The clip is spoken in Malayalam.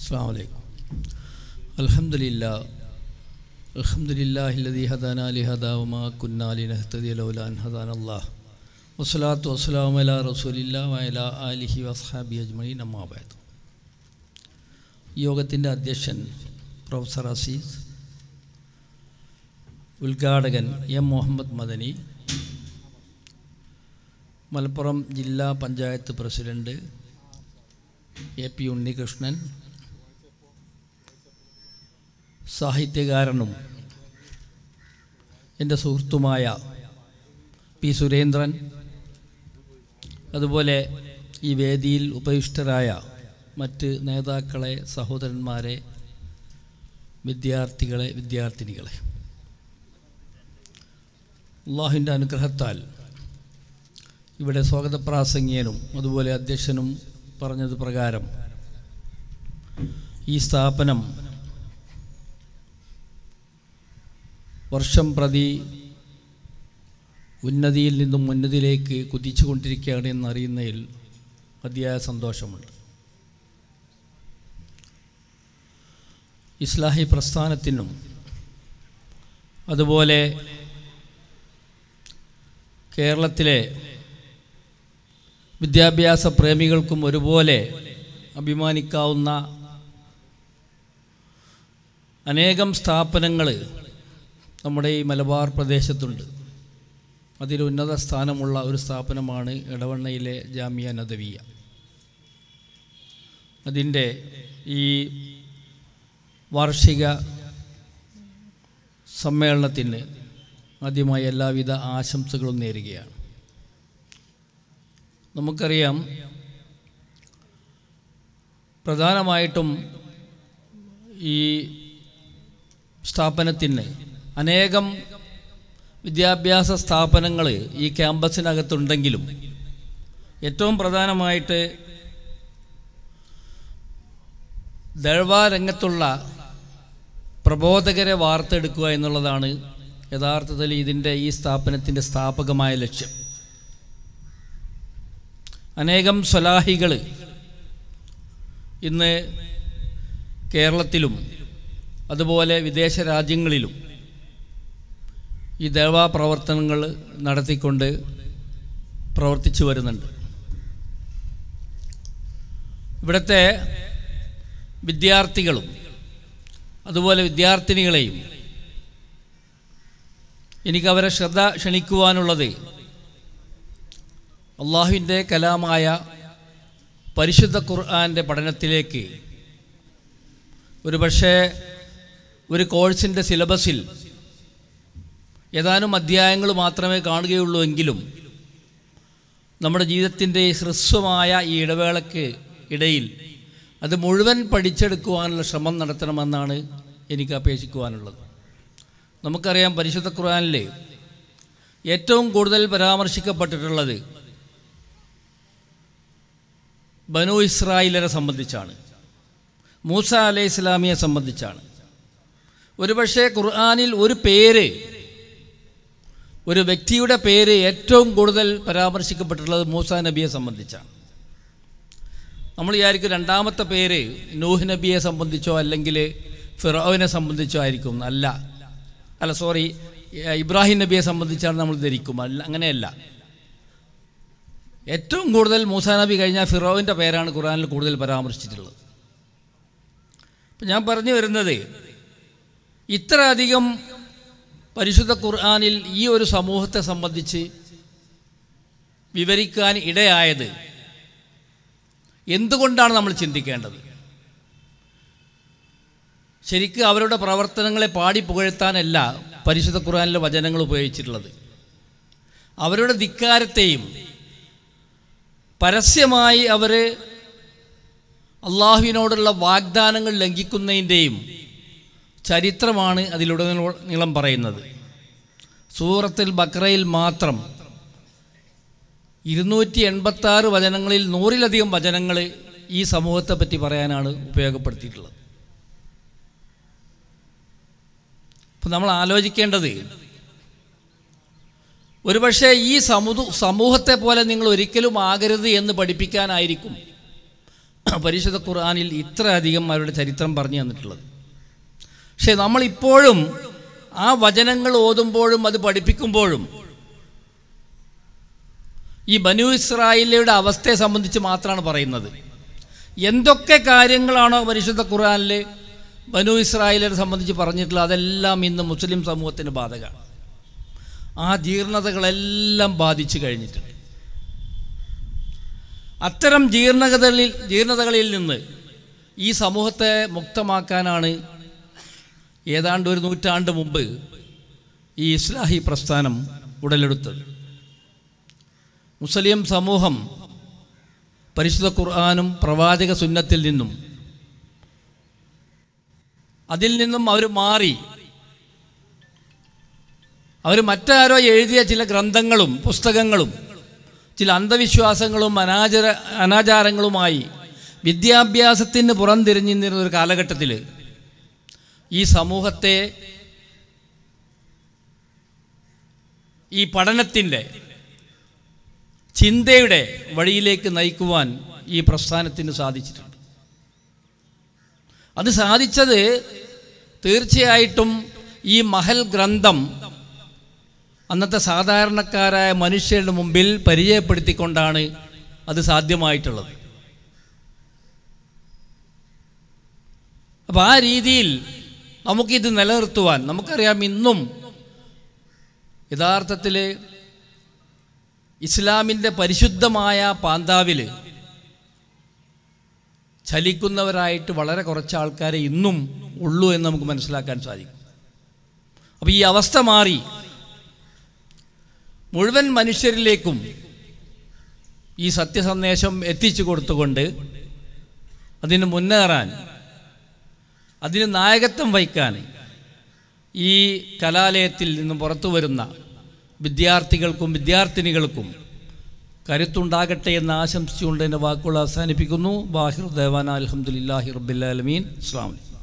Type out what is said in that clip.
السلام عليكم الحمد لله الحمد لله الذي هدانا لهذا وما كنا لنهتدي لولا ان هدانا الله والصلاه والسلام على رسول الله وعلى اله وصحبه اجمعين اما بعد യോഗത്തിൻ്റെ അധ്യക്ഷൻ പ്രൊഫസർ അസീസ് ഉദ്ഘാടകൻ എം മുഹമ്മദ് മദനി മലപ്പുറം ജില്ലാ panchayat president A P Unnikrishnan സാഹിത്യകാരനും എൻ്റെ സുഹൃത്തുമായ പി സുരേന്ദ്രൻ അതുപോലെ ഈ വേദിയിൽ ഉപയുഷ്ടരായ മറ്റ് നേതാക്കളെ സഹോദരന്മാരെ വിദ്യാർത്ഥികളെ വിദ്യാർത്ഥിനികളെ അള്ളാഹുവിൻ്റെ അനുഗ്രഹത്താൽ ഇവിടെ സ്വാഗതപ്രാസംഗികനും അതുപോലെ അധ്യക്ഷനും പറഞ്ഞത് പ്രകാരം ഈ സ്ഥാപനം വർഷം പ്രതി ഉന്നതിയിൽ നിന്നും ഉന്നതിയിലേക്ക് കുതിച്ചുകൊണ്ടിരിക്കുകയാണ് എന്നറിയുന്നതിൽ മതിയായ സന്തോഷമുണ്ട് ഇസ്ലാഹി പ്രസ്ഥാനത്തിനും അതുപോലെ കേരളത്തിലെ വിദ്യാഭ്യാസ പ്രേമികൾക്കും ഒരുപോലെ അഭിമാനിക്കാവുന്ന അനേകം സ്ഥാപനങ്ങൾ നമ്മുടെ ഈ മലബാർ പ്രദേശത്തുണ്ട് അതിലുന്നത സ്ഥാനമുള്ള ഒരു സ്ഥാപനമാണ് ഇടവണ്ണയിലെ ജാമിയ നദവിയ അതിൻ്റെ ഈ വാർഷിക സമ്മേളനത്തിന് ആദ്യമായി എല്ലാവിധ ആശംസകളും നേരുകയാണ് നമുക്കറിയാം പ്രധാനമായിട്ടും ഈ സ്ഥാപനത്തിന് അനേകം വിദ്യാഭ്യാസ സ്ഥാപനങ്ങൾ ഈ ക്യാമ്പസിനകത്തുണ്ടെങ്കിലും ഏറ്റവും പ്രധാനമായിട്ട് ദഴവാരംഗത്തുള്ള പ്രബോധകരെ വാർത്തെടുക്കുക എന്നുള്ളതാണ് യഥാർത്ഥത്തിൽ ഇതിൻ്റെ ഈ സ്ഥാപനത്തിൻ്റെ സ്ഥാപകമായ ലക്ഷ്യം അനേകം സ്വലാഹികൾ ഇന്ന് കേരളത്തിലും അതുപോലെ വിദേശ രാജ്യങ്ങളിലും ഈ ദേവാപ്രവർത്തനങ്ങൾ നടത്തിക്കൊണ്ട് പ്രവർത്തിച്ചു വരുന്നുണ്ട് ഇവിടുത്തെ വിദ്യാർത്ഥികളും അതുപോലെ വിദ്യാർത്ഥിനികളെയും എനിക്ക് അവരെ ശ്രദ്ധ ക്ഷണിക്കുവാനുള്ളത് അള്ളാഹുവിൻ്റെ കലാമായ പരിശുദ്ധ ഖുർആാൻ്റെ പഠനത്തിലേക്ക് പക്ഷേ ഒരു കോഴ്സിൻ്റെ സിലബസിൽ ഏതാനും അധ്യായങ്ങൾ മാത്രമേ കാണുകയുള്ളൂ എങ്കിലും നമ്മുടെ ജീവിതത്തിൻ്റെ ഹ്രസ്വമായ ഈ ഇടവേളയ്ക്ക് ഇടയിൽ അത് മുഴുവൻ പഠിച്ചെടുക്കുവാനുള്ള ശ്രമം നടത്തണമെന്നാണ് എനിക്ക് അപേക്ഷിക്കുവാനുള്ളത് നമുക്കറിയാം പരിശുദ്ധ ഖുർആാനിലെ ഏറ്റവും കൂടുതൽ പരാമർശിക്കപ്പെട്ടിട്ടുള്ളത് ബനു ഇസ്രായേലരെ സംബന്ധിച്ചാണ് മൂസ അലൈഹി ഇസ്ലാമിയെ സംബന്ധിച്ചാണ് ഒരുപക്ഷെ ഖുർആാനിൽ ഒരു പേര് ഒരു വ്യക്തിയുടെ പേര് ഏറ്റവും കൂടുതൽ പരാമർശിക്കപ്പെട്ടിട്ടുള്ളത് മൂസ നബിയെ സംബന്ധിച്ചാണ് നമ്മൾ വിചാരിക്കും രണ്ടാമത്തെ പേര് നൂഹ് നബിയെ സംബന്ധിച്ചോ അല്ലെങ്കിൽ ഫിറോവിനെ സംബന്ധിച്ചോ ആയിരിക്കും അല്ല അല്ല സോറി ഇബ്രാഹിം നബിയെ സംബന്ധിച്ചാണ് നമ്മൾ ധരിക്കും അല്ല അങ്ങനെയല്ല ഏറ്റവും കൂടുതൽ മൂസ നബി കഴിഞ്ഞാൽ ഫിറോവിൻ്റെ പേരാണ് ഖുറാനിൽ കൂടുതൽ പരാമർശിച്ചിട്ടുള്ളത് അപ്പം ഞാൻ പറഞ്ഞു വരുന്നത് ഇത്ര അധികം പരിശുദ്ധ ഖുർആാനിൽ ഈ ഒരു സമൂഹത്തെ സംബന്ധിച്ച് വിവരിക്കാൻ ഇടയായത് എന്തുകൊണ്ടാണ് നമ്മൾ ചിന്തിക്കേണ്ടത് ശരിക്കും അവരുടെ പ്രവർത്തനങ്ങളെ പാടി പുകഴ്ത്താനല്ല പരിശുദ്ധ ഖുർആാനിലെ വചനങ്ങൾ ഉപയോഗിച്ചിട്ടുള്ളത് അവരുടെ ധിക്കാരത്തെയും പരസ്യമായി അവർ അള്ളാഹുവിനോടുള്ള വാഗ്ദാനങ്ങൾ ലംഘിക്കുന്നതിൻ്റെയും ചരിത്രമാണ് അതിലൂടെ നീളം പറയുന്നത് സൂറത്തിൽ ബക്രയിൽ മാത്രം ഇരുന്നൂറ്റി എൺപത്താറ് വചനങ്ങളിൽ നൂറിലധികം വചനങ്ങൾ ഈ സമൂഹത്തെ പറ്റി പറയാനാണ് ഉപയോഗപ്പെടുത്തിയിട്ടുള്ളത് അപ്പം നമ്മൾ ആലോചിക്കേണ്ടത് ഒരുപക്ഷെ ഈ സമൂഹ സമൂഹത്തെ പോലെ നിങ്ങൾ ഒരിക്കലും ആകരുത് എന്ന് പഠിപ്പിക്കാനായിരിക്കും പരിശുദ്ധ ഖുർആാനിൽ ഇത്രയധികം അവരുടെ ചരിത്രം പറഞ്ഞു തന്നിട്ടുള്ളത് പക്ഷെ നമ്മളിപ്പോഴും ആ വചനങ്ങൾ ഓതുമ്പോഴും അത് പഠിപ്പിക്കുമ്പോഴും ഈ ബനു ഇസ്രായേലിയുടെ അവസ്ഥയെ സംബന്ധിച്ച് മാത്രമാണ് പറയുന്നത് എന്തൊക്കെ കാര്യങ്ങളാണോ പരിശുദ്ധ ഖുർആാനിൽ ബനു ഇസ്രായേലിനെ സംബന്ധിച്ച് പറഞ്ഞിട്ടുള്ളത് അതെല്ലാം ഇന്ന് മുസ്ലിം സമൂഹത്തിന് ബാധകമാണ് ആ ജീർണതകളെല്ലാം ബാധിച്ചു കഴിഞ്ഞിട്ടുണ്ട് അത്തരം ജീർണതകളിൽ ജീർണതകളിൽ നിന്ന് ഈ സമൂഹത്തെ മുക്തമാക്കാനാണ് ഏതാണ്ട് ഒരു നൂറ്റാണ്ട് മുമ്പ് ഈ ഇസ്ലാഹി പ്രസ്ഥാനം ഉടലെടുത്തത് മുസ്ലിം സമൂഹം പരിശുദ്ധ ഖുർആാനും പ്രവാചക സുന്നത്തിൽ നിന്നും അതിൽ നിന്നും അവർ മാറി അവർ മറ്റാരോ എഴുതിയ ചില ഗ്രന്ഥങ്ങളും പുസ്തകങ്ങളും ചില അന്ധവിശ്വാസങ്ങളും അനാചാര അനാചാരങ്ങളുമായി വിദ്യാഭ്യാസത്തിന് പുറംതിരിഞ്ഞിരുന്ന ഒരു കാലഘട്ടത്തിൽ ഈ സമൂഹത്തെ ഈ പഠനത്തിൻ്റെ ചിന്തയുടെ വഴിയിലേക്ക് നയിക്കുവാൻ ഈ പ്രസ്ഥാനത്തിന് സാധിച്ചിട്ടുണ്ട് അത് സാധിച്ചത് തീർച്ചയായിട്ടും ഈ മഹൽ ഗ്രന്ഥം അന്നത്തെ സാധാരണക്കാരായ മനുഷ്യരുടെ മുമ്പിൽ പരിചയപ്പെടുത്തിക്കൊണ്ടാണ് അത് സാധ്യമായിട്ടുള്ളത് അപ്പോൾ ആ രീതിയിൽ നമുക്കിത് നിലനിർത്തുവാൻ നമുക്കറിയാം ഇന്നും യഥാർത്ഥത്തിൽ ഇസ്ലാമിൻ്റെ പരിശുദ്ധമായ പാന്താവിൽ ചലിക്കുന്നവരായിട്ട് വളരെ കുറച്ച് ആൾക്കാരെ ഇന്നും ഉള്ളൂ എന്ന് നമുക്ക് മനസ്സിലാക്കാൻ സാധിക്കും അപ്പോൾ ഈ അവസ്ഥ മാറി മുഴുവൻ മനുഷ്യരിലേക്കും ഈ സത്യസന്ദേശം എത്തിച്ചു കൊടുത്തുകൊണ്ട് അതിന് മുന്നേറാൻ അതിന് നായകത്വം വഹിക്കാൻ ഈ കലാലയത്തിൽ നിന്നും പുറത്തു വരുന്ന വിദ്യാർത്ഥികൾക്കും വിദ്യാർത്ഥിനികൾക്കും കരുത്തുണ്ടാകട്ടെ എന്ന് ആശംസിച്ചുകൊണ്ട് എൻ്റെ വാക്കുകൾ അവസാനിപ്പിക്കുന്നു ബാഹിർ ദേവാന അലഹമുല്ലാഹി റബ്ബില്ലാലമീൻ അസ്ലാമലൈക്കും